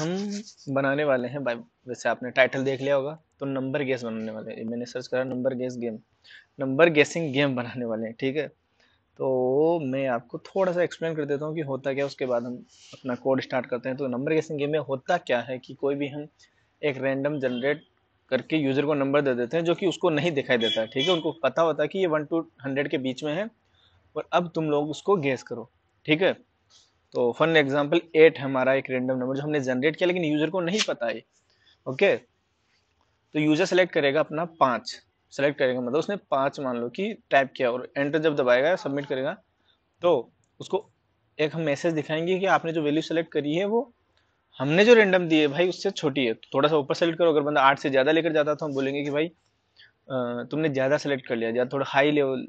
हम बनाने वाले हैं भाई वैसे आपने टाइटल देख लिया होगा तो नंबर गेस बनाने वाले हैं मैंने सर्च करा number guess game number guessing game बनाने वाले हैं ठीक है तो मैं आपको थोड़ा सा एक्सप्लेन कर देता हूँ कि होता क्या उसके बाद हम अपना कोड स्टार्ट करते हैं तो नंबर गेसिंग गेम में होता क्या है कि कोई भी हम एक रैंडम जनरेट करके यूज़र को नंबर दे देते हैं जो कि उसको नहीं दिखाई देता है ठीक है उनको पता होता है कि ये वन टू हंड्रेड के बीच में है और अब तुम लोग उसको गेस करो ठीक है तो फॉर एग्जाम्पल एट हमारा एक रेंडम नंबर जो हमने जनरेट किया लेकिन यूजर को नहीं पता है ओके तो यूजर सेलेक्ट करेगा अपना पाँच सेलेक्ट करेगा मतलब उसने पाँच मान लो कि टाइप किया और एंटर जब दबाएगा सबमिट करेगा तो उसको एक हम मैसेज दिखाएंगे कि आपने जो वैल्यू सेलेक्ट करी है वो हमने जो रेंडम दी है भाई उससे छोटी है तो थोड़ा सा ऊपर सेलेक्ट करो अगर बंदा आठ से ज़्यादा लेकर जाता तो हम बोलेंगे कि भाई तुमने ज़्यादा सेलेक्ट कर लिया ज़्यादा थोड़ा हाई लेवल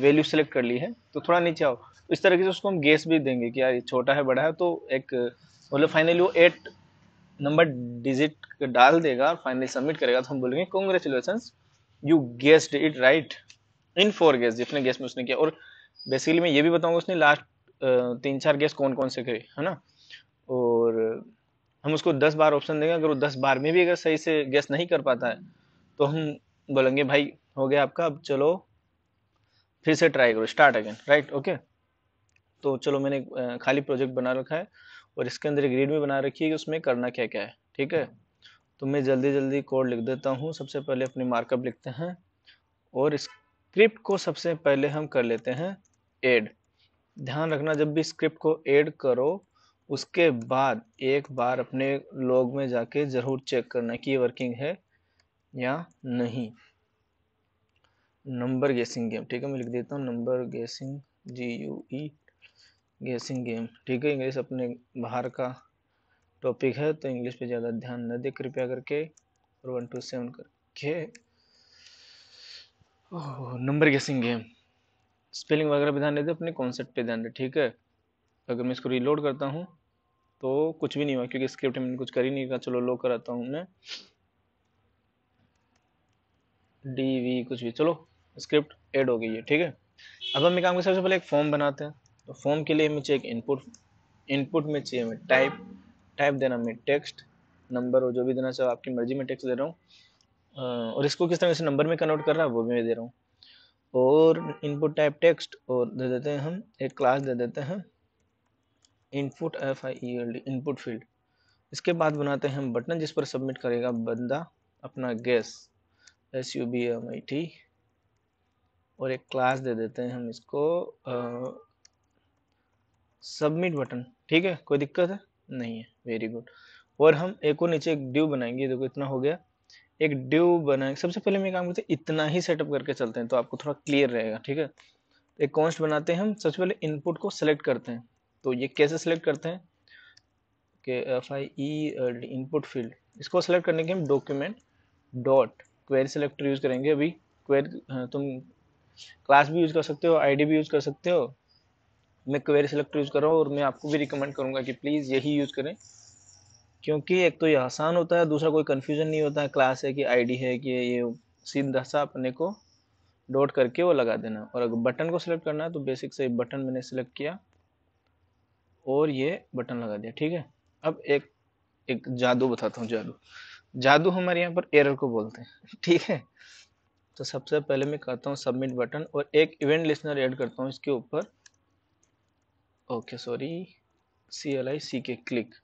वैल्यू सेलेक्ट कर ली है तो थोड़ा नीचे आओ इस तरीके से उसको हम गेस भी देंगे कि यार ये छोटा है बड़ा है तो एक मतलब फाइनली वो एट नंबर डिजिट डाल देगा और फाइनली सबमिट करेगा तो हम बोलेंगे congratulation you guessed it right in four guess जितने गेस में उसने किया और बेसिकली मैं ये भी बताऊंगा उसने लास्ट तीन चार गेस कौन कौन से करे है ना और हम उसको दस बार ऑप्शन देंगे अगर वो दस बार में भी अगर सही से गेस नहीं कर पाता है तो हम बोलेंगे भाई हो गया आपका अब चलो फिर से ट्राई करो स्टार्ट अगेन राइट ओके तो चलो मैंने खाली प्रोजेक्ट बना रखा है और इसके अंदर एक रीड भी बना रखी है कि उसमें करना क्या क्या है ठीक है तो मैं जल्दी जल्दी कोड लिख देता हूँ सबसे पहले अपनी मार्कअप लिखते हैं और स्क्रिप्ट को सबसे पहले हम कर लेते हैं एड ध्यान रखना जब भी स्क्रिप्ट को एड करो उसके बाद एक बार अपने लॉग में जाके ज़रूर चेक करना कि ये वर्किंग है या नहीं नंबर गेसिंग गेम ठीक है मैं लिख देता हूँ नंबर गेसिंग जी यू ई गेसिंग गेम ठीक है इंग्लिश अपने बाहर का टॉपिक है तो इंग्लिश पे ज़्यादा ध्यान न दे कृपया करके और वन टू सेवन करके नंबर गेसिंग गेम स्पेलिंग वगैरह पे ध्यान दे अपने कॉन्सेप्ट पे ध्यान दे ठीक है अगर मैं इसको रीलोड करता हूँ तो कुछ भी नहीं हुआ क्योंकि स्क्रिप्ट में कुछ कर ही नहीं कहा चलो लो कराता हूँ मैं डी वी कुछ भी चलो स्क्रिप्ट एड हो गई है ठीक है अब हम एक काम के सबसे पहले एक फॉर्म बनाते हैं तो फॉर्म के लिए हमें चाहिए एक इनपुट इनपुट में चाहिए हमें टाइप टाइप देना हमें टेक्स्ट नंबर और जो भी देना चाहो आपकी मर्जी में टेक्स्ट दे रहा हूँ और इसको किस तरह से नंबर में कन्वर्ट कर रहा है वो भी मैं दे रहा हूँ और इनपुट टाइप टेक्स्ट और दे देते हैं हम एक क्लास दे देते हैं input F I E L D input field इसके बाद बनाते हैं हम बटन जिस पर सबमिट करेगा बंदा अपना guess S U B M I T और एक क्लास दे देते हैं हम इसको सबमिट बटन ठीक है कोई दिक्कत है नहीं है वेरी गुड और हम एक और नीचे एक ड्यू बनाएंगे देखो इतना हो गया एक ड्यू बनाएंगे सबसे पहले मैं काम करते हैं इतना ही सेटअप करके चलते हैं तो आपको थोड़ा क्लियर रहेगा ठीक है एक कॉन्स्ट बनाते हैं हम सबसे पहले इनपुट को सेलेक्ट करते हैं तो ये कैसे सेलेक्ट करते हैं के F I E input field इसको सेलेक्ट करने के हम document dot query selector use करेंगे अभी क्वेर हाँ, तुम क्लास भी यूज़ कर सकते हो आईडी भी यूज़ कर सकते हो मैं क्वेरी सेलेक्टर यूज़ कर रहा हूँ और मैं आपको भी रिकमेंड करूँगा कि प्लीज़ यही यूज़ करें क्योंकि एक तो ये आसान होता है दूसरा कोई कन्फ्यूज़न नहीं होता है क्लास है कि डी है कि ये सीधा सा अपने को डॉट करके वो लगा देना और अगर बटन को सिलेक्ट करना है तो बेसिक से बटन मैंने सेलेक्ट किया और ये बटन लगा दिया ठीक है अब एक एक जादू बताता हूँ जादू जादू हमारे यहाँ पर एरर को बोलते हैं ठीक है तो सबसे पहले मैं कहता हूँ सबमिट बटन और एक इवेंट लिस्नर ऐड करता हूँ इसके ऊपर okay sorry C L I C K click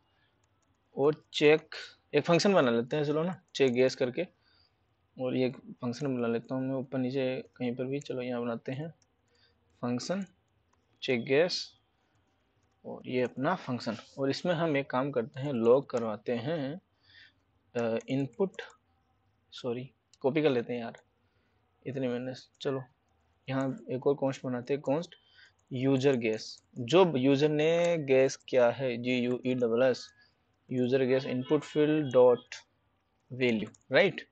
और चेक एक फंक्शन बना लेते हैं चलो ना चेक गैस करके और ये फंक्शन बना लेता हूँ मैं ऊपर नीचे कहीं पर भी चलो यहाँ बनाते हैं फंक्शन चेक गैस और ये अपना फंक्शन और इसमें हम एक काम करते हैं लॉग करवाते हैं इनपुट सॉरी कॉपी कर लेते हैं यार इतने मैंने चलो यहाँ एक और कॉन्स्ट बनाते हैं कॉन्स्ट यूजर गैस जो यूजर ने गैस किया है G U E double S user guess input field dot value right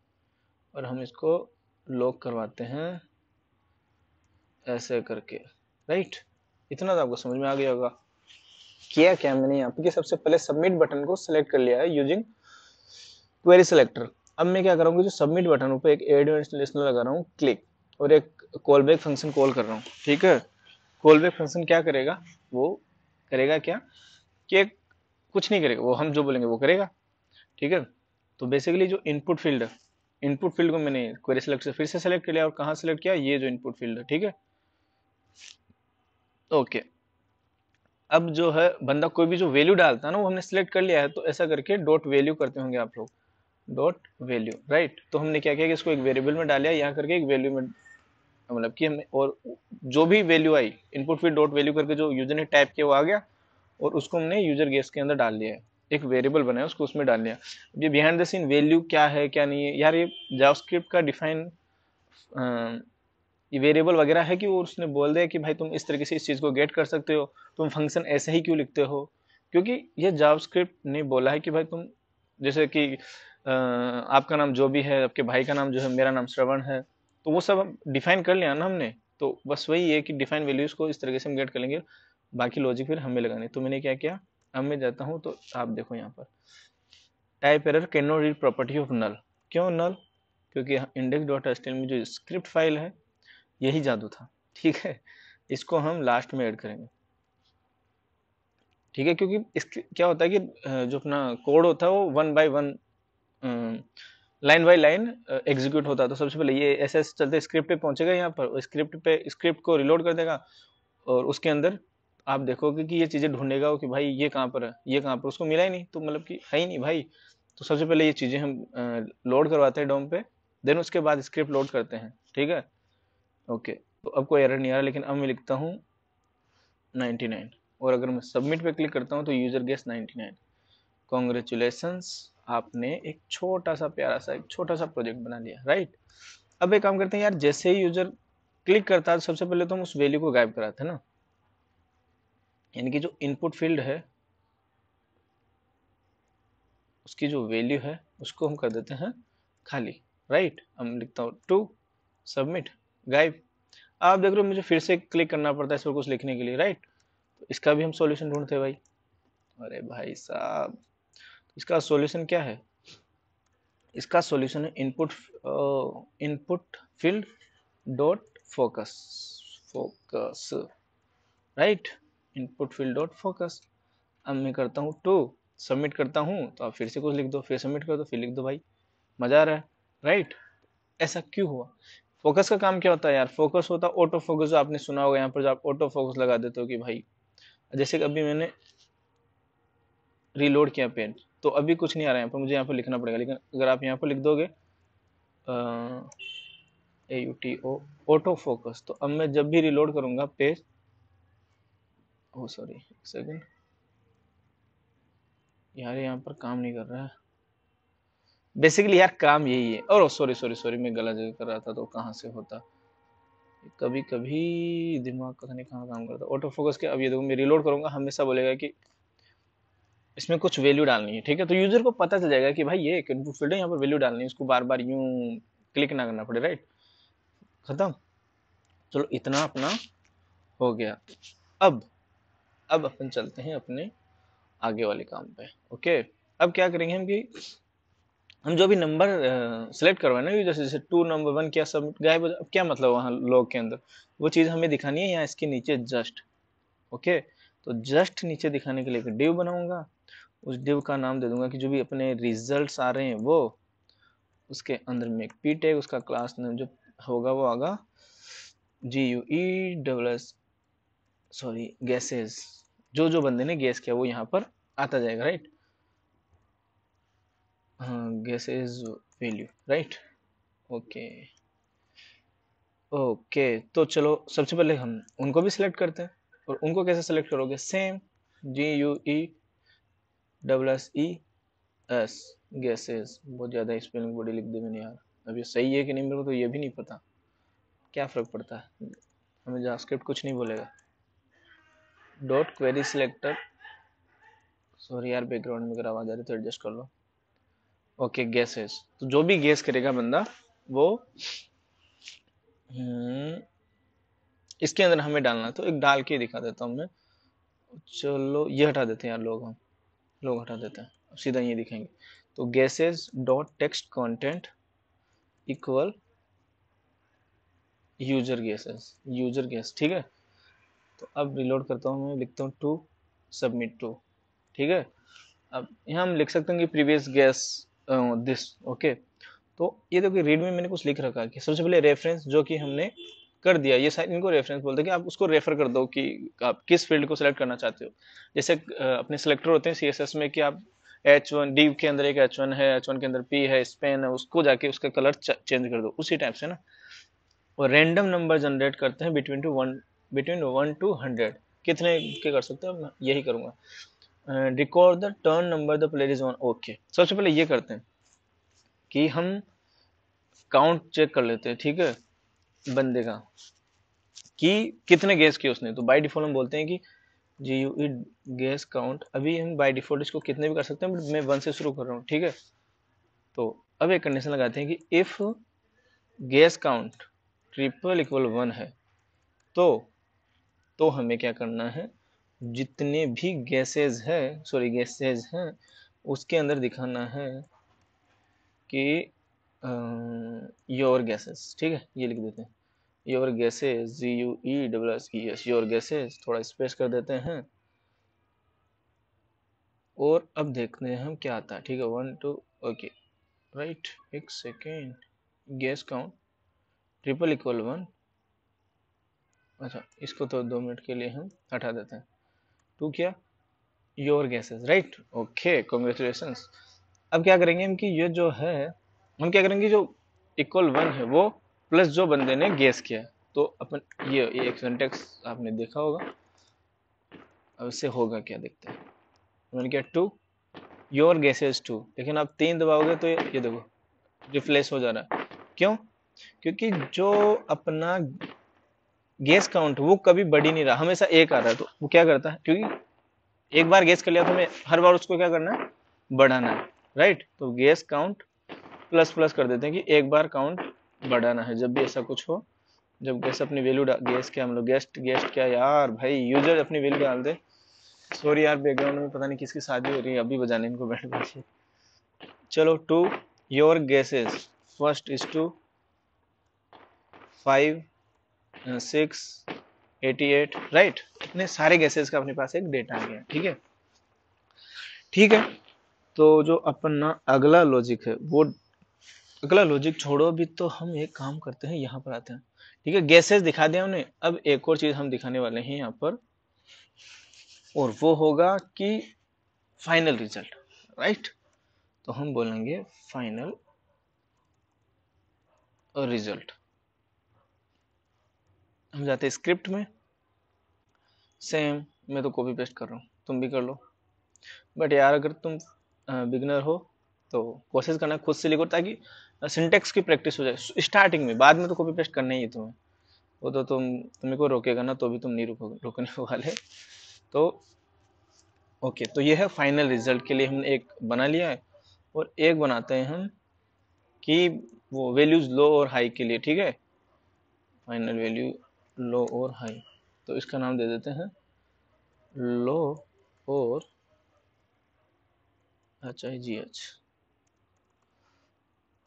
और हम इसको लॉक करवाते हैं ऐसे करके राइट इतना तो आपको समझ में आ गया होगा किया क्या मैंने यहाँ पे सबसे पहले सबमिट बटन को सिलेक्ट कर लिया है यूजिंग क्वेरी सेलेक्टर अब मैं क्या करूँगी जो सबमिट बटन पर एक एड लगा रहा हूँ क्लिक और एक कॉल बैक फंक्शन कॉल कर रहा हूँ ठीक है कॉल बैक फंक्शन क्या करेगा वो करेगा क्या कि कुछ नहीं करेगा वो हम जो बोलेंगे वो करेगा ठीक है तो बेसिकली जो इनपुट फील्ड है इनपुट फील्ड को मैंने क्वेरी सेलेक्ट से फिर से सेलेक्ट कर लिया और कहाँ सेलेक्ट किया ये जो इनपुट फील्ड है ठीक है ओके अब जो है बंदा कोई भी जो वैल्यू डालता है ना वो हमने सेलेक्ट कर लिया है तो ऐसा करके डॉट वैल्यू करते होंगे आप लोग डॉट वैल्यू राइट तो हमने क्या किया कि इसको एक वेरिएबल में डाले यहाँ करके एक वैल्यू में मतलब कि हमने और जो भी वैल्यू आई इनपुट फिर डॉट वैल्यू करके जो यूजर ने टाइप किया वो आ गया और उसको हमने यूजर गेस के अंदर डाल दिया है एक वेरिएबल बनाया उसको उसमें डाल दिया ये बिहाइंड द सीन वैल्यू क्या है क्या नहीं है यार ये जावास्क्रिप्ट का डिफाइन ये वेरिएबल वगैरह है कि वो उसने बोल दिया कि भाई तुम इस तरीके से इस चीज़ को गेट कर सकते हो तुम फंक्शन ऐसे ही क्यों लिखते हो क्योंकि ये जावास्क्रिप्ट ने बोला है कि भाई तुम जैसे कि आपका नाम जो भी है आपके भाई का नाम जो है मेरा नाम श्रवण है तो वो सब डिफाइन कर लिया ना हमने तो बस वही है कि डिफाइन वैल्यूज़ को इस तरीके से हम गेट करेंगे बाकी लॉजिक फिर हमें लगाने तो मैंने क्या किया अब मैं जाता हूँ तो आप देखो यहाँ पर type error cannot read property of null क्यों नल क्योंकि इंडेक्स डॉट एसटीएल में जो स्क्रिप्ट फाइल है यही जादू था ठीक है इसको हम लास्ट में ऐड करेंगे ठीक है क्योंकि इस क्या होता है कि जो अपना कोड होता है वो one by one line by line execute होता है तो सबसे पहले ये एस एस चलते स्क्रिप्ट पे पहुंचेगा यहाँ पर स्क्रिप्ट पे स्क्रिप्ट को रिलोड कर देगा और उसके अंदर आप देखोगे कि ये चीज़ें ढूंढेगा कि भाई ये कहाँ पर है ये कहाँ पर उसको मिला ही नहीं तो मतलब कि है ही नहीं भाई तो सबसे पहले ये चीज़ें हम लोड करवाते हैं डोम पे देन उसके बाद स्क्रिप्ट लोड करते हैं ठीक है ओके तो अब कोई एरर नहीं आ रहा लेकिन अब मैं लिखता हूँ 99 और अगर मैं सबमिट पे क्लिक करता हूँ तो यूज़र गेस 99 कॉन्ग्रेचुलेसन्स आपने एक छोटा सा प्यारा सा एक छोटा सा प्रोजेक्ट बना लिया राइट अब एक काम करते हैं यार जैसे ही यूजर क्लिक करता है सबसे पहले तो हम उस वैल्यू को गायब कराते हैं ना यानी कि जो इनपुट फील्ड है उसकी जो वैल्यू है उसको हम कर देते हैं खाली राइट हम लिखता हूँ टू सबमिट गायब आप देख रहे हो मुझे फिर से क्लिक करना पड़ता है इस पर कुछ लिखने के लिए राइट तो इसका भी हम सॉल्यूशन ढूंढते भाई अरे भाई साहब इसका सॉल्यूशन क्या है इसका सॉल्यूशन है input input field dot focus focus right input field dot focus अब मैं करता हूँ टू सबमिट करता हूँ तो आप फिर से कुछ लिख दो फिर सबमिट कर दो फिर लिख दो भाई मज़ा आ रहा है राइट ऐसा क्यों हुआ फोकस का काम क्या होता है यार फोकस होता है ऑटो फोकस जो आपने सुना होगा यहाँ पर जो आप ऑटो फोकस लगा देते हो कि भाई जैसे कि अभी मैंने रिलोड किया पेन तो अभी कुछ नहीं आ रहा है पर मुझे यहाँ पर लिखना पड़ेगा लेकिन अगर आप यहाँ पर लिख दोगे A U T O auto focus तो अब मैं जब भी रिलोड करूँगा पेज ओ सॉरी एक सेकेंड यार यहाँ पर काम नहीं कर रहा है बेसिकली यार काम यही है और सॉरी सॉरी सॉरी मैं गलत जगह कर रहा था तो कहाँ से होता कभी कभी दिमाग पता नहीं कहाँ काम करता ऑटो फोकस के अब ये देखो मैं रिलोड करूंगा हमेशा बोलेगा कि इसमें कुछ वैल्यू डालनी है ठीक है तो यूजर को पता चल जाएगा कि भाई ये एक इनपुट फील्ड है यहाँ पर वैल्यू डालनी है इसको बार बार यूं क्लिक ना करना पड़े राइट खत्म चलो इतना अपना हो गया अब अब अपन चलते हैं अपने आगे वाले काम पे ओके अब क्या करेंगे हम कि हम जो भी नंबर सेलेक्ट करवाए ना यूजर से जैसे टू नंबर वन क्या सब गायब अब क्या मतलब वहाँ लॉग के अंदर वो चीज़ हमें दिखानी है यहाँ इसके नीचे जस्ट ओके तो जस्ट नीचे दिखाने के लिए डिव बनाऊंगा उस डिव का नाम दे दूंगा कि जो भी अपने रिजल्ट्स आ रहे हैं वो उसके अंदर में एक पी टैग उसका क्लास नेम जो होगा वो आगा G U E double S sorry guesses जो जो बंदे ने गैस किया वो यहाँ पर आता जाएगा राइट हाँ guesses value right okay okay तो चलो सबसे पहले हम उनको भी सिलेक्ट करते हैं और उनको कैसे सेलेक्ट करोगे same G U E double S E S guesses बहुत ज़्यादा स्पेलिंग बॉडी लिख दी मैंने यार अब ये सही है कि नहीं मेरे को तो ये भी नहीं पता क्या फ़र्क पड़ता है हमें जावास्क्रिप्ट कुछ नहीं बोलेगा डॉट क्वेरी सिलेक्टर सॉरी यार बैकग्राउंड में अगर आवाज़ आ रही तो एडजस्ट कर लो ओके गैसेस तो जो भी गैस करेगा बंदा वो हम्म, इसके अंदर हमें डालना तो एक डाल के दिखा देता हूँ मैं चलो ये हटा देते हैं यार लोग हम लोग हटा देते हैं सीधा ये दिखेंगे तो guesses dot text content equal user guesses user guess ठीक है तो अब रिलोड करता हूँ मैं लिखता हूँ टू सबमिट टू ठीक है अब यहाँ हम लिख सकते हैं कि प्रीवियस गैस दिस ओके तो ये देखो रीड में मैंने कुछ लिख रखा है कि सबसे पहले रेफरेंस जो कि हमने कर दिया ये इनको रेफरेंस बोलते हैं कि आप उसको रेफर कर दो कि आप किस फील्ड को सिलेक्ट करना चाहते हो जैसे अपने सिलेक्टर होते हैं सी में कि आप एच वन डी के अंदर एक एच वन है एच वन के अंदर पी है स्पेन है उसको जाके उसका कलर चेंज कर दो उसी टाइप से ना और रेंडम नंबर जनरेट करते हैं between two one between one two hundred कितने के कर सकते हो यही करूँगा record the turn number the player is one okay सबसे पहले ये करते हैं कि हम काउंट चेक कर लेते हैं ठीक है बंदे का कि कितने गैस किए उसने तो बाय डिफॉल्ट हम बोलते हैं कि G U it guess count अभी हम बाय डिफॉल्ट इसको कितने भी कर सकते हैं बट मैं वन से शुरू कर रहा हूँ ठीक है तो अब एक कंडीशन लगाते हैं कि if guess count triple equal one है तो तो हमें क्या करना है जितने भी गैसेज है सॉरी गैसेज हैं उसके अंदर दिखाना है कि योर गैसेस ठीक है ये लिख देते हैं your guesses G U E W S E S your guesses थोड़ा स्पेस कर देते हैं और अब देखते हैं हम क्या आता है ठीक है वन टू ओके राइट एक second guess count triple equal one अच्छा इसको तो दो मिनट के लिए हम हटा देते हैं टू क्या your guesses right okay congratulation अब क्या करेंगे हम कि ये जो है हम क्या करेंगे जो इक्वल वन है वो प्लस जो बंदे ने गैस किया तो अपन ये ये एक सेंटेक्स आपने देखा होगा अब इससे होगा क्या देखते हैं मैंने क्या टू योर गैसेज टू लेकिन आप तीन दबाओगे तो ये, ये देखो रिफ्लेस हो जा रहा है क्यों क्योंकि जो अपना गैस काउंट वो कभी बढ़ी नहीं रहा हमेशा एक आ रहा है तो वो क्या करता है क्योंकि एक बार गैस कर लिया तो हमें हर बार उसको क्या करना है बढ़ाना है राइट तो गैस काउंट प्लस प्लस कर देते हैं कि एक बार काउंट बढ़ाना है जब भी ऐसा कुछ हो जब गैस अपनी वैल्यू गैस क्या हम लोग गेस्ट गेस्ट क्या यार भाई यूजर अपनी वैल्यू डाल दे सॉरी यार बैकग्राउंड में पता नहीं किसकी शादी हो रही है अभी बजाने इनको बैठ बैठिए चलो two your guesses first is two five six eighty eight right इतने सारे गैसेस का अपने पास एक डेटा आ गया ठीक है ठीक है तो जो अपना अगला लॉजिक है वो अगला लॉजिक छोड़ो अभी तो हम एक काम करते हैं यहाँ पर आते हैं ठीक है गैसेस दिखा दिया हमने अब एक और चीज़ हम दिखाने वाले हैं यहाँ पर और वो होगा कि फाइनल रिजल्ट राइट तो हम बोलेंगे फाइनल रिजल्ट हम जाते हैं स्क्रिप्ट में सेम मैं तो कॉपी पेस्ट कर रहा हूँ तुम भी कर लो बट यार अगर तुम बिगनर हो तो कोशिश करना खुद से लिखो ताकि सिंटेक्स की प्रैक्टिस हो जाए स्टार्टिंग में बाद में तो कॉपी पेस्ट करना ही है तुम्हें वो तो तुम तुम्हें को रोकेगा ना तो भी तुम नहीं रोकोगे रोकने वाले तो ओके तो ये है फाइनल रिजल्ट के लिए हमने एक बना लिया है और एक बनाते हैं हम कि वो वैल्यूज लो और हाई के लिए ठीक है फाइनल वैल्यू लो और हाई तो इसका नाम दे देते हैं लो और अच्छा जी अच्छा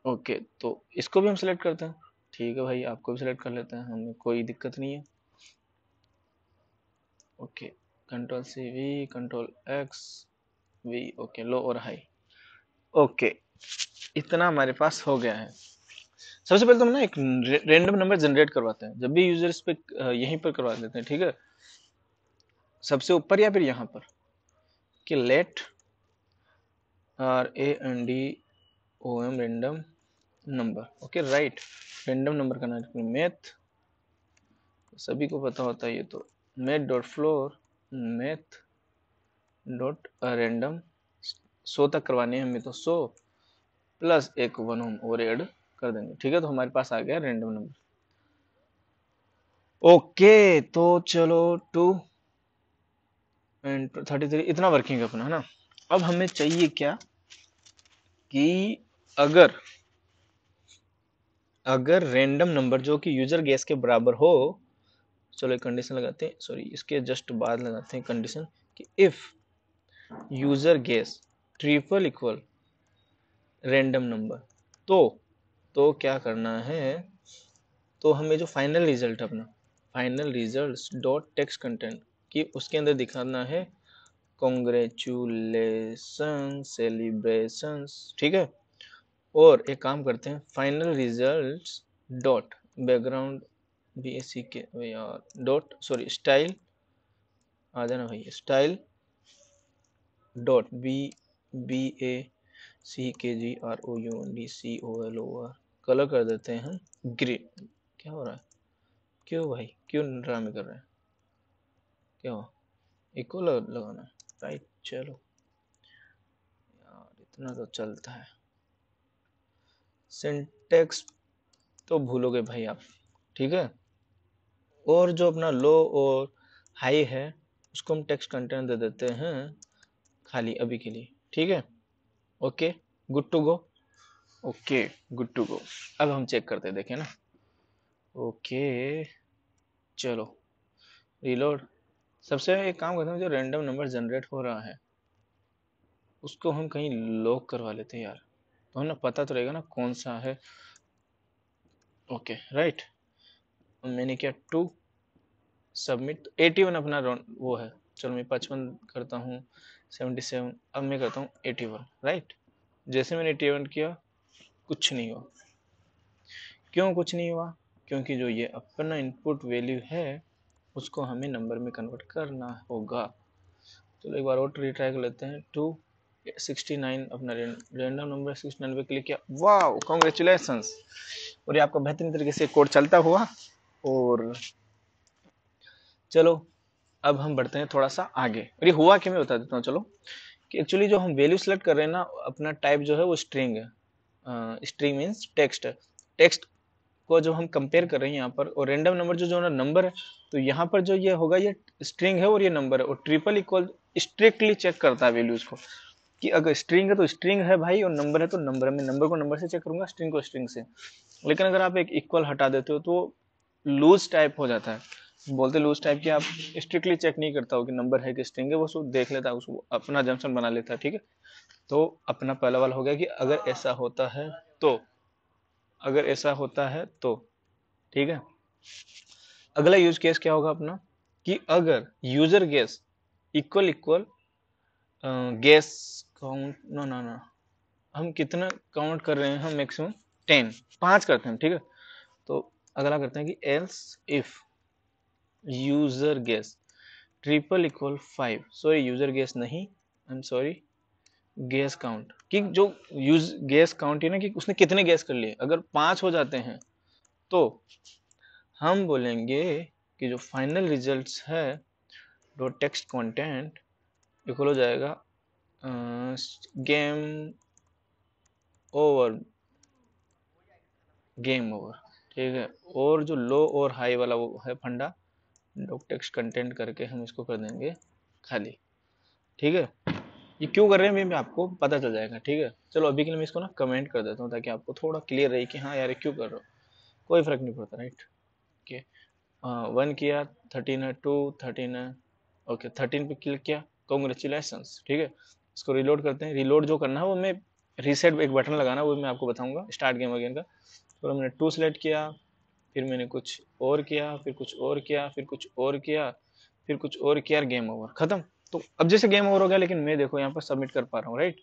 ओके तो इसको भी हम सेलेक्ट करते हैं ठीक है भाई आपको भी सेलेक्ट कर लेते हैं हमें कोई दिक्कत नहीं है okay control C V control X V okay low और हाई ओके इतना हमारे पास हो गया है सबसे पहले तो हम ना एक रेंडम नंबर जनरेट करवाते हैं जब भी यूजर्स पे यहीं पर करवा देते हैं ठीक है सबसे ऊपर या फिर यहाँ पर कि let R A N D O M random number okay right random number का नाम मैथ सभी को पता होता है ये तो math dot floor math dot random सो तक करवाने हैं हमें तो सो प्लस एक वन हम और एड कर देंगे ठीक है तो हमारे पास आ गया रेंडम नंबर ओके तो चलो टू एंड थर्टी थ्री इतना वर्किंग अपना है ना अब हमें चाहिए क्या कि अगर अगर रेंडम नंबर जो कि यूजर गैस के बराबर हो चलो कंडीशन लगाते हैं सॉरी इसके जस्ट बाद लगाते हैं कंडीशन कि if user guess triple equal random number तो तो क्या करना है तो हमें जो फाइनल रिजल्ट अपना final result dot text content कि उसके अंदर दिखाना है कॉन्ग्रेचुलेसन सेलिब्रेशन ठीक है और एक काम करते हैं final result dot background B S C K dot sorry style आ जाना भाई style dot B B A C K G R O U D C O L O R colour कर देते हैं ग्रे क्या हो रहा है क्यों भाई क्यों ड्रामे कर रहे हैं क्या हुआ इको लगाना राइट चलो यार इतना तो चलता है सिंटेक्स तो भूलोगे भाई आप ठीक है और जो अपना लो और हाई है उसको हम टेक्स्ट कंटेंट दे देते हैं खाली अभी के लिए ठीक है okay good to go okay good to go अब हम चेक करते हैं देखें ना ओके चलो रिलोड सबसे एक काम करते हैं जो रैंडम नंबर जनरेट हो रहा है उसको हम कहीं लॉक करवा लेते हैं यार तो हमें पता तो रहेगा ना कौन सा है ओके राइट मैंने किया टू सबमिट एटी वन अपना वो है चलो मैं पचपन करता हूँ सेवेंटी सेवन अब मैं करता हूँ एटी वन राइट जैसे मैंने एटी वन किया कुछ नहीं हुआ क्यों कुछ नहीं हुआ क्योंकि जो ये अपना इनपुट वैल्यू है उसको हमें नंबर में कन्वर्ट करना होगा चलो एक बार और ट्री ट्राई कर लेते हैं टू अपना रैंडम नंबर पे क्लिक किया वाह और ये आपका बेहतरीन तरीके से कोड चलता हुआ और चलो अब हम बढ़ते हैं थोड़ा सा आगे और ये हुआ मैं बता देता हूँ चलो कि एक्चुअली जो हम वैल्यू सेलेक्ट कर रहे हैं ना अपना टाइप जो है वो स्ट्रिंग है स्ट्रिंग मीन्स टेक्स्ट टेक्स्ट को जब हम कंपेयर कर रहे हैं यहाँ पर और रेंडम नंबर जो जो ना नंबर है तो यहाँ पर जो ये होगा ये स्ट्रिंग है और ये नंबर है और ट्रिपल इक्वल स्ट्रिक्टली चेक करता है वैल्यूज को कि अगर स्ट्रिंग है तो स्ट्रिंग है भाई और नंबर है तो नंबर है मैं नंबर को नंबर से चेक करूंगा स्ट्रिंग को स्ट्रिंग से लेकिन अगर आप एक इक्वल हटा देते हो तो लूज टाइप हो जाता है बोलते लूज टाइप की आप स्ट्रिक्टली चेक नहीं करता हो कि नंबर है कि स्ट्रिंग है वो उसको देख लेता है उसको अपना जंक्शन बना लेता है ठीक है तो अपना पहला वाला हो गया कि अगर ऐसा होता है तो अगर ऐसा होता है तो ठीक है अगला यूज केस क्या होगा अपना कि अगर user guess equal equal guess count ना ना नो हम कितना काउंट कर रहे हैं हम मैक्सिमम टेन पाँच करते हैं ठीक है तो अगला करते हैं कि else if user guess triple equal five sorry user guess नहीं I am sorry guess count कि जो यूज गैस काउंट है ना कि उसने कितने गैस कर लिए अगर पाँच हो जाते हैं तो हम बोलेंगे कि जो फाइनल रिजल्ट्स है डॉट टेक्स्ट कंटेंट इक्वल हो जाएगा गेम ओवर गेम ओवर ठीक है और जो लो और हाई वाला वो है फंडा डॉक टेक्स कंटेंट करके हम इसको कर देंगे खाली ठीक है ये क्यों कर रहे हैं मैं आपको पता चल जाएगा ठीक है चलो अभी के लिए मैं इसको ना कमेंट कर देता हूँ ताकि आपको थोड़ा क्लियर रहे कि हाँ यार क्यों कर रहे हो कोई फर्क नहीं पड़ता राइट ओके वन किया थर्टीन है टू थर्टीन है ओके थर्टीन पे क्लिक किया कॉन्ग्रेचुलेसन्स ठीक है इसको रिलोड करते हैं रिलोड जो करना है वो मैं रीसेट एक बटन लगाना वो मैं आपको बताऊंगा स्टार्ट गेम अगेन का तो मैंने टू सेलेक्ट किया फिर मैंने कुछ और किया फिर कुछ और किया फिर कुछ और किया फिर कुछ और किया गेम ओवर खत्म तो अब जैसे गेम ओवर हो गया लेकिन मैं देखो यहाँ पर सबमिट कर पा रहा हूँ राइट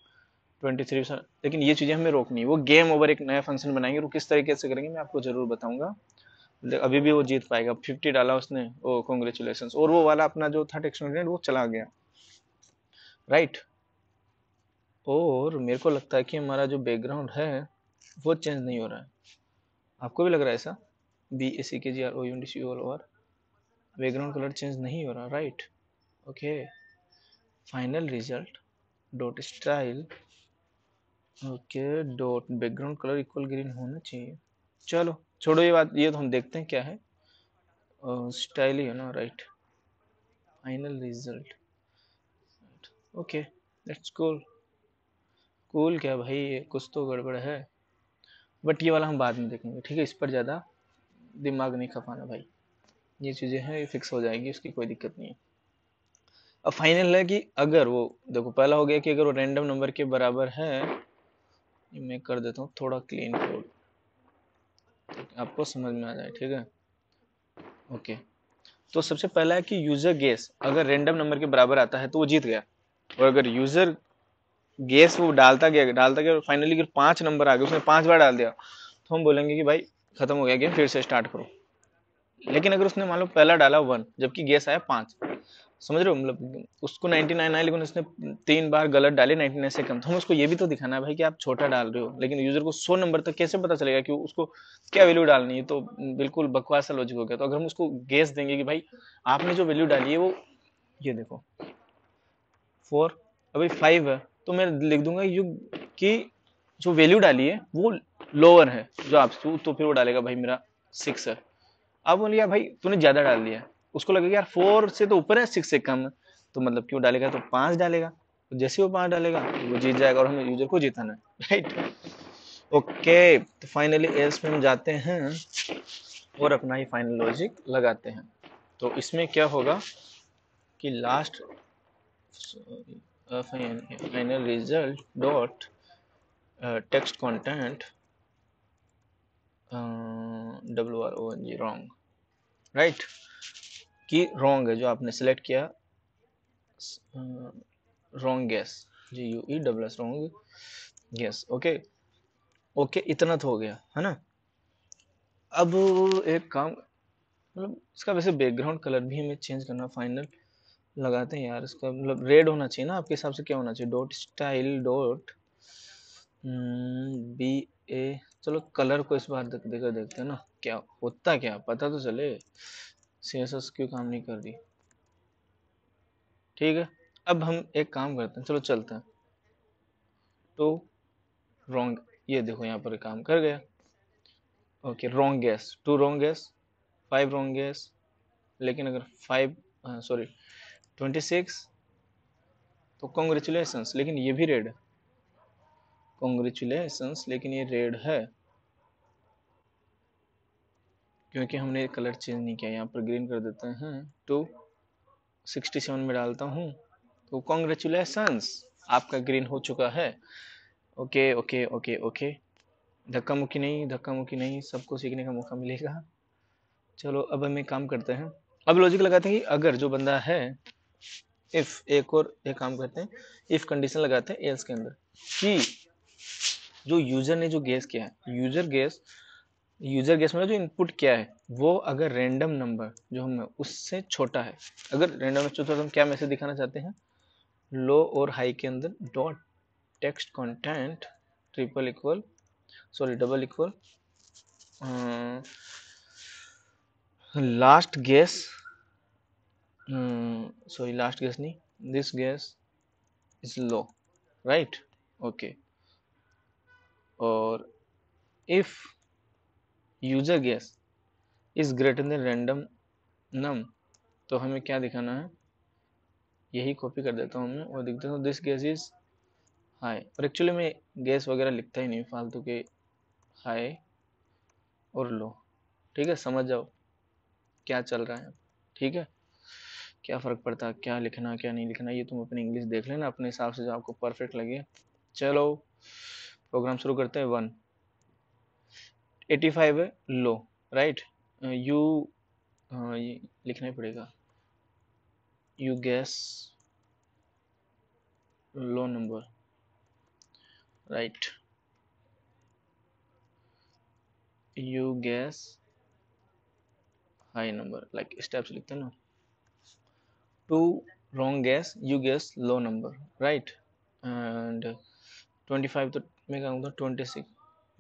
ट्वेंटी थ्री लेकिन ये चीज़ें हमें रोकनी है वो गेम ओवर एक नया फंक्शन बनाएंगे और किस तरीके से करेंगे मैं आपको ज़रूर बताऊंगा अभी भी वो जीत पाएगा फिफ्टी डाला उसने ओ कॉन्ग्रेचुलेसन और वो वाला अपना जो था टेक्सटोडेंट वो चला गया राइट और मेरे को लगता है कि हमारा जो बैकग्राउंड है वो चेंज नहीं हो रहा है आपको भी लग रहा है ऐसा B A C K G R O U D C all over background colour change नहीं हो रहा right okay final result dot style okay dot background colour equal green होना चाहिए चलो छोड़ो ये बात ये तो हम देखते हैं क्या है स्टाइल ही है ना right final result okay let's go cool क्या भाई ये कुछ तो गड़बड़ है बट ये वाला हम बाद में देखेंगे ठीक है इस पर ज़्यादा दिमाग नहीं खपाना भाई ये चीज़ें हैं ये फिक्स हो जाएगी उसकी कोई दिक्कत नहीं है अब फाइनल है कि अगर वो देखो पहला हो गया कि अगर वो रैंडम नंबर के बराबर है मैं कर देता हूँ थोड़ा क्लीन कोड आपको समझ में आ जाए ठीक है ओके तो सबसे पहला है कि यूज़र गेस अगर रैंडम नंबर के बराबर आता है तो वो जीत गया और अगर यूज़र गेस वो डालता गया डालता गया फाइनली पांच नंबर आ गए उसने पांच बार डाल दिया तो हम बोलेंगे कि भाई खत्म हो गया गेम फिर से स्टार्ट करो लेकिन अगर उसने मान लो पहला डाला वन जबकि गेस आया पांच समझ रहे हो मतलब उसको नाइनटी नाइन आया लेकिन उसने तीन बार गलत डाले नाइनटी नाइन से कम तो हम उसको ये भी तो दिखाना है भाई कि आप छोटा डाल रहे हो लेकिन यूजर को सौ नंबर तक कैसे पता चलेगा कि उसको क्या वैल्यू डालनी है तो बिल्कुल बकवास सा लॉजिक हो गया तो अगर हम उसको गेस देंगे कि भाई आपने जो वैल्यू डाली है वो ये देखो फोर अभी फाइव है तो मैं लिख दूंगा युग की जो वैल्यू डाली है वो लोअर है जो आप तो फिर वो डालेगा भाई मेरा सिक्स है अब बोले यार भाई तूने ज़्यादा डाल दिया उसको लगेगा यार फोर से तो ऊपर है सिक्स से कम है तो मतलब क्यों डालेगा तो पाँच डालेगा तो जैसे वो पाँच डालेगा तो वो जीत जाएगा और हमें यूजर को जीताना है राइट ओके तो फाइनली एल्स में हम जाते हैं और अपना ही फाइनल लॉजिक लगाते हैं तो इसमें क्या होगा कि last final result dot uh, text content uh, wrong wrong right ki wrong hai jo aapne select kiya uh, wrong guess G U E double S wrong yes okay okay इतना तो हो गया है ना अब एक काम मतलब इसका वैसे बैकग्राउंड कलर भी हमें चेंज करना फाइनल लगाते हैं यार इसका मतलब रेड होना चाहिए ना आपके हिसाब से क्या होना चाहिए dot style dot B A चलो कलर को इस बार देख देखकर देखते हैं ना क्या होता क्या पता तो चले सी एस एस क्यों काम नहीं कर रही ठीक है अब हम एक काम करते हैं चलो चलते हैं तो रॉन्ग ये देखो यहाँ पर काम कर गया okay wrong guess two wrong guess five wrong guess लेकिन अगर फाइव हाँ, सॉरी ट्वेंटी सिक्स तो कॉन्ग्रेचुलेसन्स लेकिन ये भी रेड है कॉन्ग्रेचुलेसन्स लेकिन ये रेड है क्योंकि हमने कलर चेंज नहीं किया यहाँ पर ग्रीन कर देते हैं टू सिक्सटी सेवन में डालता हूँ तो कॉन्ग्रेचुलेसन्स आपका ग्रीन हो चुका है ओके ओके ओके ओके धक्का मुक्की नहीं धक्का मुक्की नहीं सबको सीखने का मौका मिलेगा चलो अब हमें काम करते हैं अब लॉजिक लगाते हैं कि अगर जो बंदा है इफ एक और एक काम करते हैं इफ कंडीशन लगाते हैं एल्स के अंदर कि जो यूजर ने जो गैस किया है यूजर गैस यूजर गैस में जो इनपुट क्या है वो अगर रेंडम नंबर जो हम उससे छोटा है अगर रेंडम नंबर छोटा तो हम क्या मैसेज दिखाना चाहते हैं लो और हाई के अंदर dot text content triple equal sorry double equal last guess sorry last guess नहीं this guess is low right okay और if user guess is greater than random num तो हमें क्या दिखाना है यही कॉपी कर देता हूँ मैं और दिखता हूँ दिस गैस इज हाई और एक्चुअली मैं गैस वगैरह लिखता ही नहीं फालतू के हाई और लो ठीक है समझ जाओ क्या चल रहा है ठीक है क्या फ़र्क पड़ता है क्या लिखना क्या नहीं लिखना ये तुम अपनी इंग्लिश देख लेना अपने हिसाब से जो आपको परफेक्ट लगे चलो प्रोग्राम शुरू करते हैं वन एटी फाइव है लो राइट यू हाँ ये लिखना ही पड़ेगा you guess low number right you guess high number like steps लिखते हैं ना two wrong guess you guess low number right and 25 to make another 26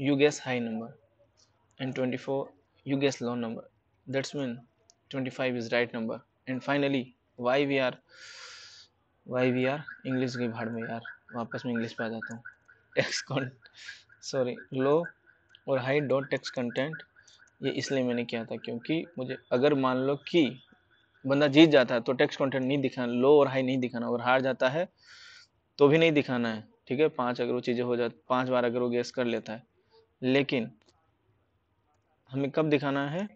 you guess high number and 24 you guess low number that's mean 25 is right number and finally why we are why we are english की भाड़ में यार wapas में english पे आ जाता हूँ text content sorry low और high dot text content ये इसलिए मैंने किया था क्योंकि मुझे अगर मान लो कि बंदा जीत जाता है तो टेक्स्ट कंटेंट नहीं दिखाना लो और हाई नहीं दिखाना अगर हार जाता है तो भी नहीं दिखाना है ठीक है पांच अगर वो चीज़ें हो जाती पांच बार अगर वो गैस कर लेता है लेकिन हमें कब दिखाना है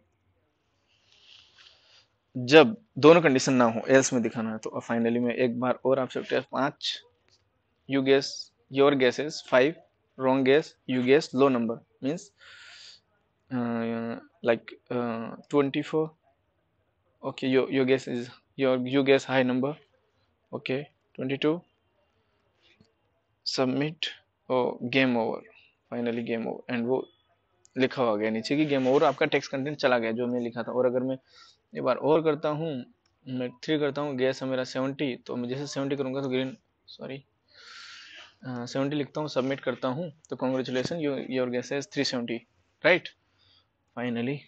जब दोनों कंडीशन ना हो एल्स में दिखाना है तो फाइनली में एक बार और आप सकते हैं you guess your guesses five wrong guess you guess low number means like twenty four okay your, your guess is your you guess high number okay 22 submit और game over finally game over and वो लिखा हुआ गया नीचे की game over आपका text content चला गया जो मैंने लिखा था और अगर मैं एक बार और करता हूँ मैं थ्री करता हूँ गैस है मेरा सेवेंटी तो मैं जैसे सेवेंटी करूँगा तो ग्रीन सॉरी सेवेंटी लिखता हूँ सबमिट करता हूँ तो कॉन्ग्रेचुलेसन यू योर गैस है थ्री सेवेंटी राइट फाइनली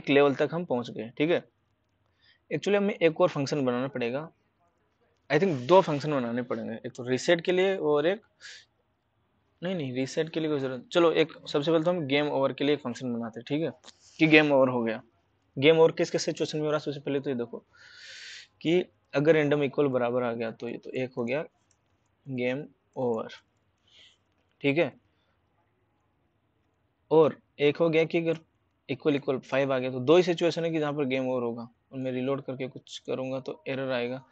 एक लेवल तक हम पहुँच गए ठीक है एक्चुअली हमें एक और फंक्शन बनाना पड़ेगा आई थिंक दो फंक्शन बनाने पड़ेंगे एक तो रीसेट के लिए और एक नहीं नहीं रीसेट के लिए कोई ज़रूरत चलो एक सबसे पहले तो हम गेम ओवर के लिए एक फंक्शन बनाते हैं ठीक है कि गेम ओवर हो गया गेम ओवर किस किस सिचुएशन में हो रहा है सबसे पहले तो ये देखो कि अगर रेंडम इक्वल बराबर आ गया तो ये तो एक हो गया गेम ओवर ठीक है और एक हो गया कि अगर इक्वल इक्वल फाइव आ गया तो दो ही सिचुएशन है कि जहाँ पर गेम ओवर होगा उनमें रिलोड करके कुछ करूँगा तो एरर आएगा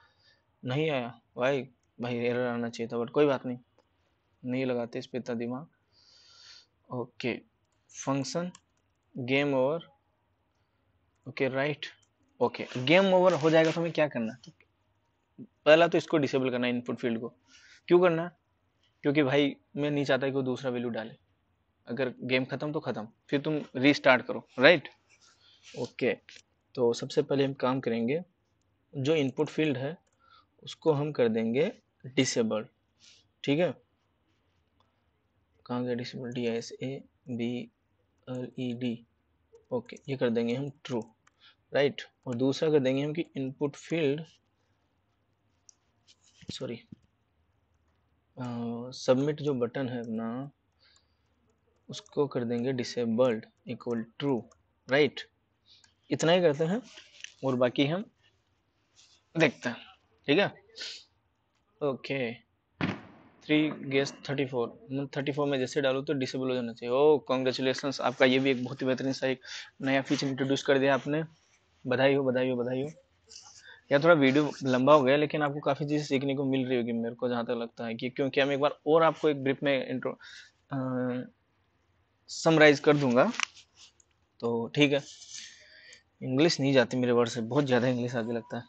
नहीं आया भाई भाई एरर आना चाहिए था बट कोई बात नहीं नहीं लगाते इस पर इतना दिमाग okay function game over okay right okay game over हो जाएगा तो हमें क्या करना पहला तो इसको डिसेबल करना इनपुट फील्ड को क्यों करना क्योंकि भाई मैं नहीं चाहता कि वो दूसरा वैल्यू डाले अगर गेम ख़त्म तो ख़त्म फिर तुम रीस्टार्ट करो राइट ओके तो सबसे पहले हम काम करेंगे जो इनपुट फील्ड है उसको हम कर देंगे डिसेबल ठीक है कहाँ गया disable D S A B L E D okay ये कर देंगे हम ट्रू राइट और दूसरा कर देंगे हम कि इनपुट फील्ड सॉरी सबमिट जो बटन है अपना उसको कर देंगे डिसेबल्ड इक्वल ट्रू राइट इतना ही करते हैं और बाकी हम देखते हैं ठीक है okay three guess thirty four thirty four में जैसे डालो तो डिसेबल हो जाना चाहिए ओ oh, कॉन्ग्रेचुलेसन्स आपका ये भी एक बहुत ही बेहतरीन सा एक नया फीचर इंट्रोड्यूस कर दिया आपने बधाई हो बधाई हो बधाई हो या थोड़ा वीडियो लंबा हो गया लेकिन आपको काफ़ी चीज़ें सीखने को मिल रही होगी मेरे को जहाँ तक लगता है कि क्योंकि हम एक बार और आपको एक ब्रिप में इंट्रो समराइज कर दूंगा तो ठीक है इंग्लिश नहीं जाती मेरे वर्ड से बहुत ज़्यादा इंग्लिश आगे लगता है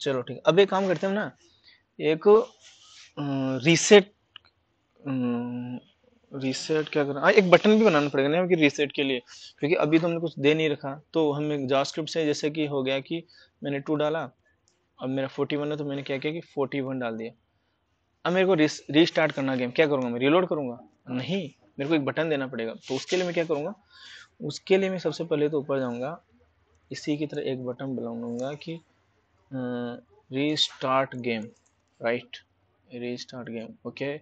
चलो ठीक अब एक काम करते हैं ना एक रीसेट रीसेट क्या करना हाँ, एक बटन भी बनाना पड़ेगा ना कि रीसेट के लिए क्योंकि अभी तो हमने कुछ दे नहीं रखा तो हमें जावास्क्रिप्ट से जैसे कि हो गया कि मैंने टू डाला अब मेरा फोर्टी वन है तो मैंने क्या किया कि फोर्टी वन डाल दिया अब मेरे को रीस्टार्ट करना गेम क्या करूँगा मैं रिलोड करूँगा नहीं मेरे को एक बटन देना पड़ेगा तो उसके लिए मैं क्या करूँगा उसके लिए मैं सबसे पहले तो ऊपर जाऊँगा इसी की तरह एक बटन बनाऊंगा कि restart game right restart game okay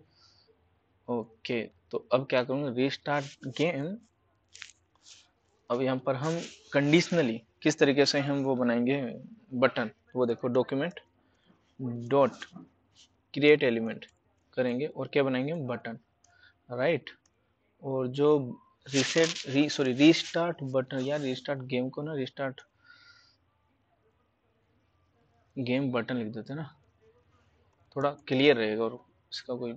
okay तो अब क्या करूँगा रीस्टार्ट गेम अब यहाँ पर हम कंडीशनली किस तरीके से हम वो बनाएंगे बटन वो देखो डॉक्यूमेंट डॉट क्रिएट एलिमेंट करेंगे और क्या बनाएंगे बटन राइट और जो रीसेट री सॉरी रीस्टार्ट बटन यार रीस्टार्ट गेम को ना रीस्टार्ट गेम बटन लिख देते ना थोड़ा क्लियर रहेगा और इसका कोई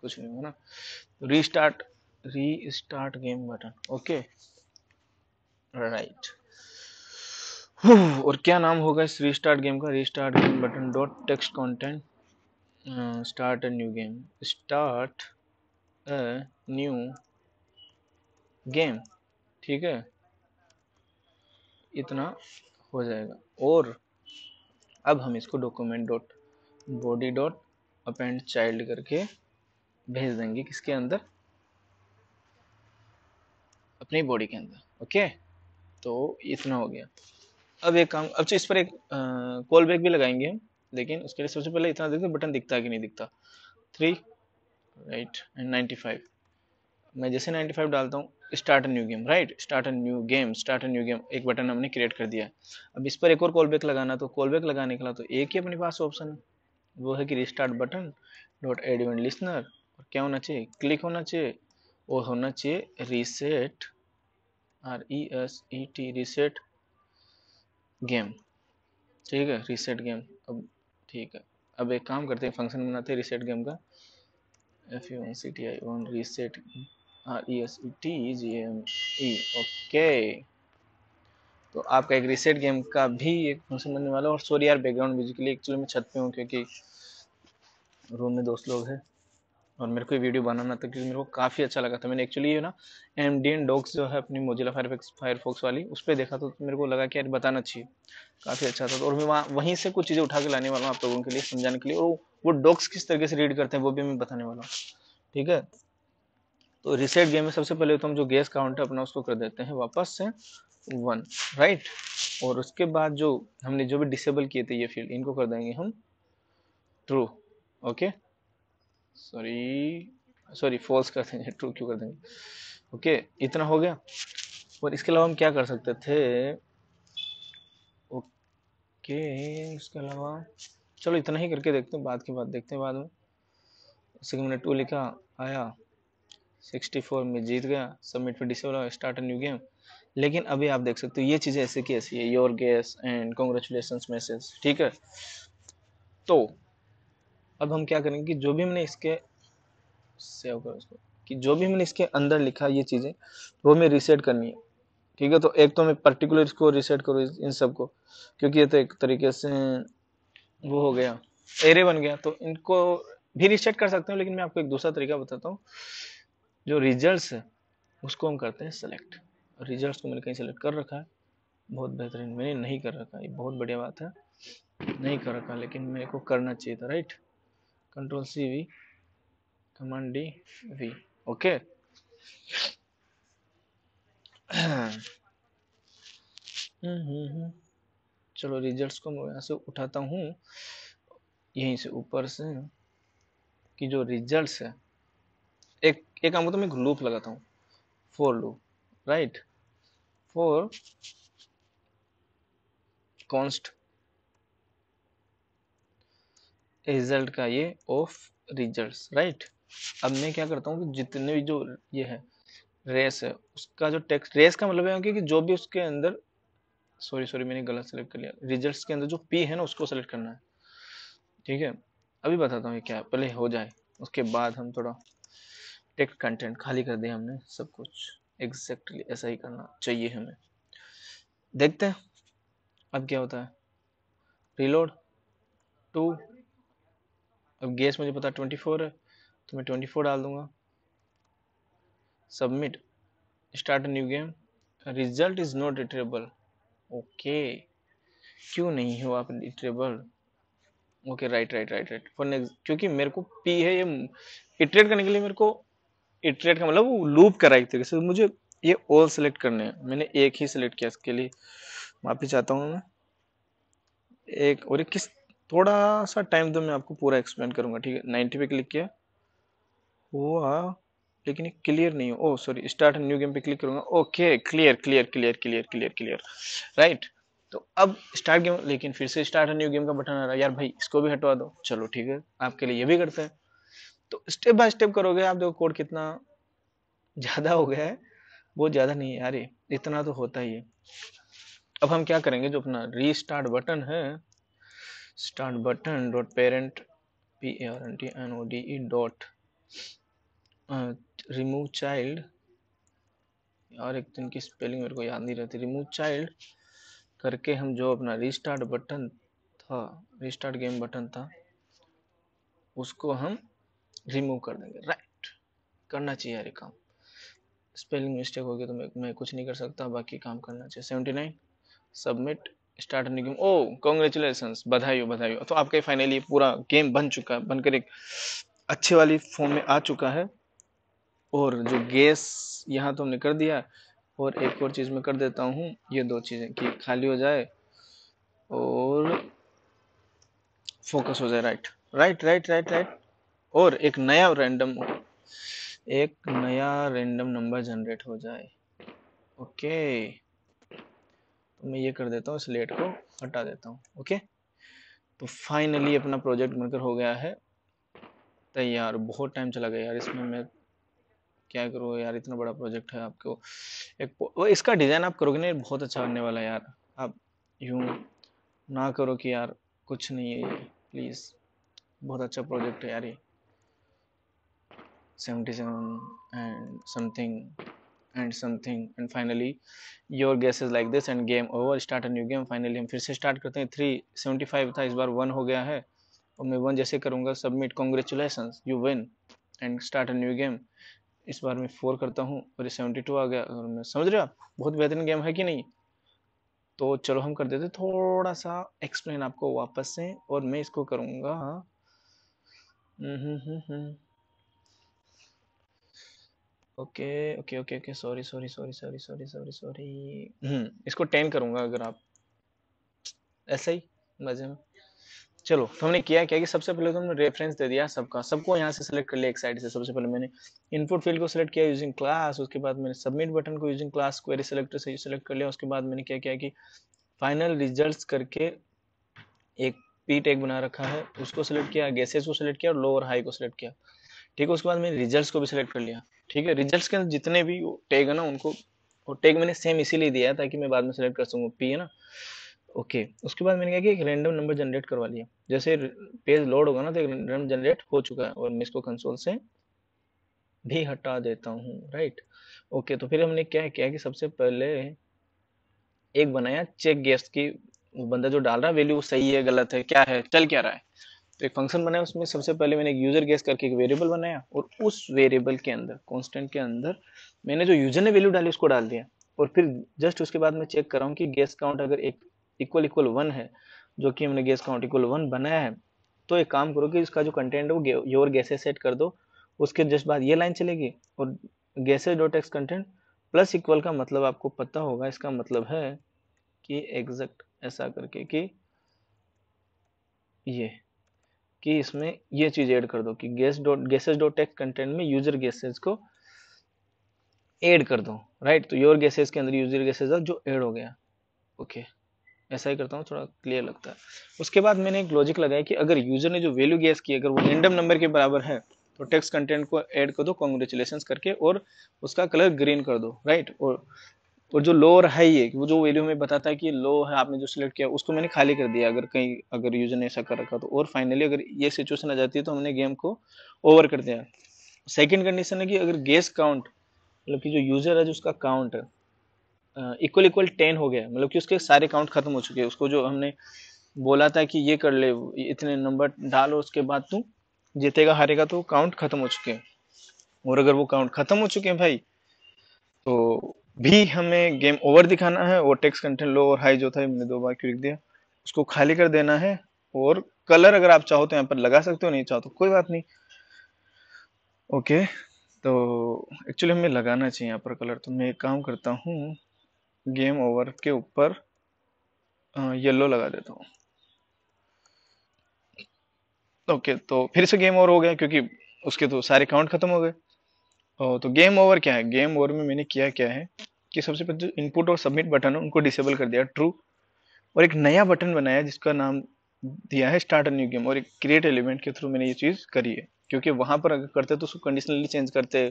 कुछ नहीं होगा ना restart restart game button okay right और क्या नाम होगा इस रीस्टार्ट गेम का restart game button dot text content start a new game start a new game ठीक है इतना हो जाएगा और अब हम इसको document dot body dot append child करके भेज देंगे किसके अंदर अपनी बॉडी के अंदर ओके तो इतना हो गया अब एक काम अब तो इस पर एक कॉल बैक भी लगाएंगे हम लेकिन उसके लिए सबसे पहले इतना देखते बटन दिखता है कि नहीं दिखता three right and ninety five मैं जैसे 95 डालता हूँ start a new game right start a new game start a new game एक बटन हमने क्रिएट कर दिया है अब इस पर एक और कॉल बैक लगाना तो कॉल बैक लगाने के लिए तो एक ही अपने पास ऑप्शन है वो है कि restart button dot add event listener और क्या होना चाहिए क्लिक होना चाहिए और होना चाहिए reset R E S E T reset game ठीक है रीसेट गेम अब ठीक है अब एक काम करते हैं फंक्शन बनाते हैं रीसेट गेम का F U N C T I O N reset R हाँ, E S E T G M E okay तो आपका एक रिसेट गेम का भी एक फंक्शन बनने वाला और सॉरी यार बैकग्राउंड म्यूजिक के लिए एक्चुअली मैं छत पे हूँ क्योंकि रूम में दोस्त लोग हैं और मेरे को ये वीडियो बनाना था क्योंकि मेरे को काफ़ी अच्छा लगा था मैंने एक्चुअली ये ना एम डी एन डॉग्स जो है अपनी मोजिला फायरफॉक्स फायरफॉक्स वाली उस पर देखा था तो मेरे को लगा कि यार बताना चाहिए काफ़ी अच्छा था तो और मैं वहाँ वहीं से कुछ चीज़ें उठा के लाने वाला हूँ आप लोगों के लिए समझाने के लिए और वो डॉग्स किस तरीके से रीड करते हैं वो भी मैं बताने वाला हूँ ठीक है तो रिसेट गेम में सबसे पहले तो हम जो गैस काउंट है अपना उसको कर देते हैं वापस से वन राइट और उसके बाद जो हमने जो भी डिसेबल किए थे ये फील्ड इनको कर देंगे हम true okay sorry sorry false कर देंगे ट्रू क्यों कर देंगे ओके okay, इतना हो गया और इसके अलावा हम क्या कर सकते थे ओके okay, इसके अलावा चलो इतना ही करके देखते हैं बाद के बाद देखते हैं बाद में जैसे कि मैंने टू लिखा आया 64 में जीत गया सबमिट पे डिसेबल स्टार्ट न्यू गेम लेकिन अभी आप देख सकते हो ये चीज़ें ऐसे की ऐसी है your guess and congratulation message ठीक है तो अब हम क्या करेंगे कि जो भी हमने इसके सेव करो इसको कि जो भी हमने इसके अंदर लिखा ये चीज़ें वो हमें रीसेट करनी है ठीक है तो एक तो मैं पर्टिकुलर इसको रीसेट करूँ इन सबको क्योंकि ये तो एक तरीके से वो हो गया एरे बन गया तो इनको भी रीसेट कर सकते हो लेकिन मैं आपको एक दूसरा तरीका बताता हूँ जो रिजल्ट्स है उसको हम करते हैं सेलेक्ट रिजल्ट्स को मैंने कहीं सेलेक्ट कर रखा है बहुत बेहतरीन मैंने नहीं कर रखा ये बहुत बढ़िया बात है नहीं कर रखा लेकिन मेरे को करना चाहिए था right control C V command D V okay चलो रिजल्ट्स को मैं यहाँ से उठाता हूँ यहीं से ऊपर से कि जो रिजल्ट्स है एक एक काम करता हूँ मैं लूप लगाता हूँ for loop right for const result का ये ऑफ रिजल्ट्स राइट अब मैं क्या करता हूँ कि जितने भी जो ये है रेस है उसका जो टेक्स्ट रेस का मतलब है कि जो भी उसके अंदर सॉरी सॉरी मैंने गलत सेलेक्ट कर लिया रिजल्ट्स के अंदर जो पी है ना उसको सेलेक्ट करना है ठीक है अभी बताता हूँ ये क्या पहले हो जाए उसके बाद हम थोड़ा टेक्स्ट कंटेंट खाली कर दिया हमने सब कुछ एग्जैक्टली exactly ऐसा ही करना चाहिए हमें देखते हैं अब क्या होता है रिलोड टू अब गेस मुझे पता ट्वेंटी फोर है तो मैं ट्वेंटी फोर डाल दूंगा submit start new game result is not iterable okay क्यों नहीं हो आप iterable okay right right right right for next क्योंकि मेरे को पी है ये इटरेट करने के लिए मेरे को इटरेट का मतलब वो लूप करा एक तरीके से मुझे ये ऑल सेलेक्ट करने हैं मैंने एक ही सेलेक्ट किया इसके लिए माफी चाहता हूँ मैं एक और एक किस थोड़ा सा टाइम दो मैं आपको पूरा एक्सप्लेन करूँगा ठीक है नाइन्टी पे क्लिक किया हुआ लेकिन ये क्लियर नहीं हो oh sorry start new game पे क्लिक करूँगा okay clear clear clear clear clear clear right तो अब स्टार्ट गेम लेकिन फिर से स्टार्ट न्यू गेम का बटन आ रहा है यार भाई इसको भी हटवा दो चलो ठीक है आपके लिए ये भी करते हैं तो स्टेप बाय स्टेप करोगे आप देखो कोड कितना ज़्यादा हो गया है बहुत ज़्यादा नहीं है यार इतना तो होता ही है अब हम क्या करेंगे जो अपना रीस्टार्ट बटन है start button dot parent P R N T N O D E dot remove child और एक दिन की स्पेलिंग मेरे को याद नहीं रहती रिमूव चाइल्ड करके हम जो अपना रीस्टार्ट बटन था रीस्टार्ट गेम बटन था उसको हम रिमूव कर देंगे राइट करना चाहिए अरे काम स्पेलिंग मिस्टेक हो गया तो मैं मैं कुछ नहीं कर सकता बाकी काम करना चाहिए सेवेंटी नाइन सबमिट स्टार्ट होने गेम ओ कॉन्ग्रेचुलेसन बधाई हो बधाई हो तो आपका फाइनली पूरा गेम बन चुका है बनकर एक अच्छे वाली फॉर्म में आ चुका है और जो गैस यहाँ तो हमने कर दिया और एक और चीज़ में कर देता हूँ ये दो चीज़ें कि खाली हो जाए और फोकस हो जाए right right right right right और एक नया रैंडम एक नया रैंडम नंबर जनरेट हो जाए ओके तो मैं ये कर देता हूँ स्लेट को हटा देता हूँ ओके तो फाइनली अपना प्रोजेक्ट बनकर हो गया है तैयार बहुत टाइम चला गया यार इसमें मैं क्या करूँ यार इतना बड़ा प्रोजेक्ट है आपको एक वो इसका डिज़ाइन आप करोगे ना बहुत अच्छा बनने वाला यार आप यूँ ना करो कि यार कुछ नहीं है प्लीज़ बहुत अच्छा प्रोजेक्ट है यार ये 77 and something and something and finally your guess is like this and game over start a new game finally हम फिर से start करते हैं थ्री सेवेंटी फाइव था इस बार वन हो गया है और मैं वन जैसे करूँगा submit congratulation you win and start a new game इस बार मैं फोर करता हूँ और ये सेवेंटी टू आ गया और मैं समझ रहे हो आप बहुत बेहतरीन गेम है कि नहीं तो चलो हम कर देते थोड़ा सा एक्सप्लेन आपको वापस से और मैं इसको करूँगा hmm hmm hmm, hmm. Okay okay okay okay sorry sorry sorry sorry sorry sorry sorry hmm इसको टेन करूँगा अगर आप ऐसा ही मजे में चलो तो हमने किया क्या कि सबसे पहले तो हमने रेफरेंस दे दिया सबका सबको यहाँ से सेलेक्ट कर लिया एक साइड से सबसे पहले मैंने इनपुट फील्ड को सिलेक्ट किया यूजिंग क्लास उसके बाद मैंने सबमिट बटन को यूजिंग क्लास क्वेरी सेलेक्टर से सेलेक्ट कर लिया उसके बाद मैंने क्या किया कि फाइनल रिजल्ट करके एक पी टैग बना रखा है उसको सेलेक्ट किया गैसेज को सिलेक्ट किया और लोअर हाई को सिलेक्ट किया ठीक है उसके बाद मैंने रिजल्ट को भी सिलेक्ट कर लिया ठीक है रिजल्ट्स के अंदर जितने भी टैग है ना उनको और टैग मैंने सेम इसीलिए दिया था कि मैं बाद में सेलेक्ट कर सकूँ पी है ना ओके उसके बाद मैंने क्या कि एक रैंडम नंबर जनरेट करवा लिया जैसे पेज लोड होगा ना तो एक रैंडम जनरेट हो चुका है और मैं इसको कंसोल से भी हटा देता हूँ राइट ओके तो फिर हमने क्या किया कि सबसे पहले एक बनाया चेक गेस्ट की वो बंदा जो डाल रहा है वैल्यू सही है गलत है क्या है चल क्या रहा है तो एक फंक्शन बनाया उसमें सबसे पहले मैंने एक यूज़र गेस करके एक वेरिएबल बनाया और उस वेरिएबल के अंदर कॉन्स्टेंट के अंदर मैंने जो यूज़र ने वैल्यू डाली उसको डाल दिया और फिर जस्ट उसके बाद मैं चेक कर रहा हूँ कि गेस काउंट अगर एक इक्वल इक्वल वन है जो कि हमने गेस काउंट इक्वल वन बनाया है तो एक काम करो कि उसका जो कंटेंट है वो योर गैसे सेट कर दो उसके जस्ट बाद ये लाइन चलेगी और guesses dot X content plus equal का मतलब आपको पता होगा इसका मतलब है कि एग्जैक्ट ऐसा करके कि ये कि इसमें ये चीज़ ऐड कर दो कि guess dot guesses dot text content में यूजर गेसेज को ऐड कर दो राइट तो योर गेसेज के अंदर यूजर गेसेज जो ऐड हो गया ओके ऐसा ही करता हूँ थोड़ा क्लियर लगता है उसके बाद मैंने एक लॉजिक लगाया कि अगर यूजर ने जो वैल्यू गैस की अगर वो रेंडम नंबर के बराबर है तो टेक्स्ट कंटेंट को ऐड कर दो कॉन्ग्रेचुलेशन करके और उसका कलर ग्रीन कर दो राइट और और जो लो और हाई है वो जो वैल्यू में बताता है कि लो है आपने जो सिलेक्ट किया उसको मैंने खाली कर दिया अगर कहीं अगर यूजर ने ऐसा कर रखा तो और फाइनली अगर ये सिचुएशन आ जाती है तो हमने गेम को ओवर कर दिया सेकेंड कंडीशन है कि अगर गेस काउंट मतलब कि जो यूजर है जो उसका काउंट इक्वल इक्वल टेन हो गया मतलब कि उसके सारे काउंट खत्म हो चुके हैं उसको जो हमने बोला था कि ये कर ले इतने नंबर डालो उसके बाद तू जीतेगा हारेगा तो काउंट खत्म हो चुके हैं और अगर वो काउंट खत्म हो चुके हैं भाई तो भी हमें गेम ओवर दिखाना है और टेक्स कंटेंट लो और हाई जो था मैंने दो बार क्लिक दिया उसको खाली कर देना है और कलर अगर आप चाहो तो यहाँ पर लगा सकते हो नहीं चाहो तो कोई बात नहीं ओके तो एक्चुअली हमें लगाना चाहिए यहाँ पर कलर तो मैं एक काम करता हूँ गेम ओवर के ऊपर येलो लगा देता हूँ ओके तो फिर से गेम ओवर हो गया क्योंकि उसके तो सारे काउंट खत्म हो गए तो गेम ओवर क्या है गेम ओवर में मैंने किया क्या है कि सबसे पहले जो इनपुट और सबमिट बटन है उनको डिसेबल कर दिया ट्रू और एक नया बटन बनाया जिसका नाम दिया है स्टार्ट अ न्यू गेम और एक क्रिएट एलिमेंट के थ्रू मैंने ये चीज़ करी है क्योंकि वहाँ पर अगर करते तो उसको कंडीशनली चेंज करते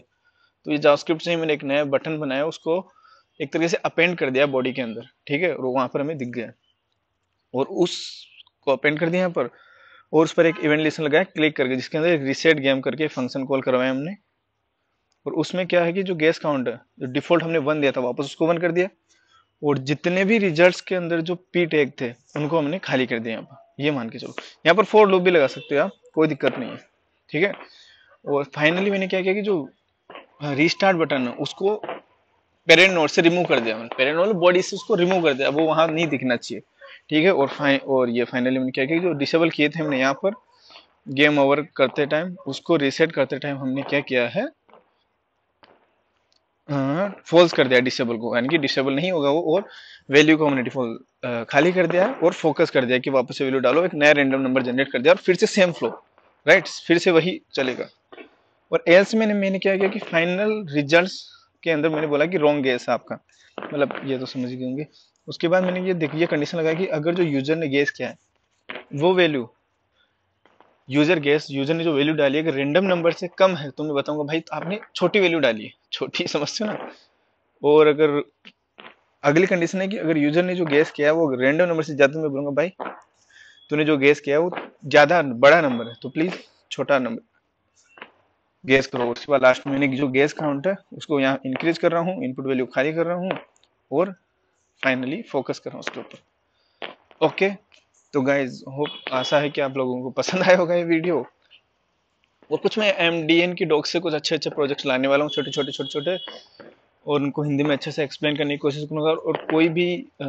तो ये जावास्क्रिप्ट से मैंने एक नया बटन बनाया उसको एक तरीके से अपेंड कर दिया बॉडी के अंदर ठीक है और वहाँ पर हमें दिख गया और उसको अपेंड कर दिया यहाँ पर और उस पर एक इवेंट लिस्ट लगाया क्लिक करके जिसके अंदर एक रिसेट गेम करके फंक्शन कॉल करवाया हमने और उसमें क्या है कि जो गैस काउंट है जो डिफॉल्ट हमने वन दिया था वापस उसको वन कर दिया और जितने भी रिजल्ट्स के अंदर जो पी टैग थे उनको हमने खाली कर दिया यहाँ पर ये मान के चलो यहाँ पर फोर लूप भी लगा सकते हो आप कोई दिक्कत नहीं है ठीक है और फाइनली मैंने क्या किया कि जो रिस्टार्ट हाँ, बटन है उसको पेरेंट नोड से रिमूव कर दिया मैंने पेरेंट नोड बॉडी से उसको रिमूव कर दिया वो वहाँ नहीं दिखना चाहिए ठीक है और फाइन और ये फाइनली मैंने क्या किया कि जो डिसेबल किए थे हमने यहाँ पर गेम ओवर करते टाइम उसको रीसेट करते टाइम हमने क्या किया है फॉल्स हाँ। कर दिया डिसेबल को यानी कि डिसेबल नहीं होगा वो और वैल्यू को हमने डिफॉल्ट खाली कर दिया और फोकस कर दिया कि वापस से वैल्यू डालो एक नया रेंडम नंबर जनरेट कर दिया और फिर से सेम फ्लो राइट फिर से वही चलेगा और एल्स मैंने मैंने क्या किया कि फाइनल रिजल्ट के अंदर मैंने बोला कि रॉन्ग गैस है आपका मतलब ये तो समझ गए होंगे उसके बाद मैंने ये देखिए कंडीशन लगाया कि अगर जो यूजर ने गैस किया है वो वैल्यू यूजर गेस यूजर ने जो वैल्यू डाली है रेंडम नंबर से कम है तो मैं बताऊंगा भाई तो आपने छोटी वैल्यू डाली है छोटी समझते हो ना और अगर अगली कंडीशन है कि अगर यूजर ने जो गैस किया है वो रेंडम नंबर से ज्यादा तो मैं बोलूंगा भाई तूने जो गैस किया है वो ज्यादा बड़ा नंबर है तो प्लीज छोटा नंबर गैस करो उसके बाद लास्ट में मैंने जो गैस काउंट है उसको यहाँ इंक्रीज कर रहा हूँ इनपुट वैल्यू खाली कर रहा हूँ और फाइनली फोकस कर रहा हूँ उसके ऊपर ओके तो गाइज होप आशा है कि आप लोगों को पसंद आया होगा ये वीडियो और कुछ मैं एम डी एन की डॉग से कुछ अच्छे अच्छे प्रोजेक्ट्स लाने वाला हूँ छोटे छोटे छोटे छोटे और उनको हिंदी में अच्छे से एक्सप्लेन करने की कोशिश करूँगा और कोई भी आ,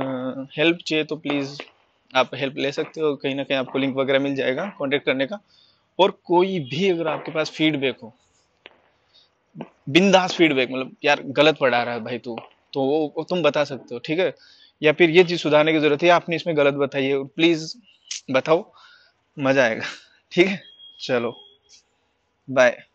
हेल्प चाहिए तो प्लीज़ आप हेल्प ले सकते हो कहीं ना कहीं आपको लिंक वगैरह मिल जाएगा कॉन्टेक्ट करने का और कोई भी अगर आपके पास फीडबैक हो बिंदास फीडबैक मतलब यार गलत पढ़ा रहा है भाई तू तो वो तुम बता सकते हो ठीक है या फिर ये चीज सुधारने की जरूरत है आपने इसमें गलत बताइए प्लीज बताओ मजा आएगा ठीक है चलो बाय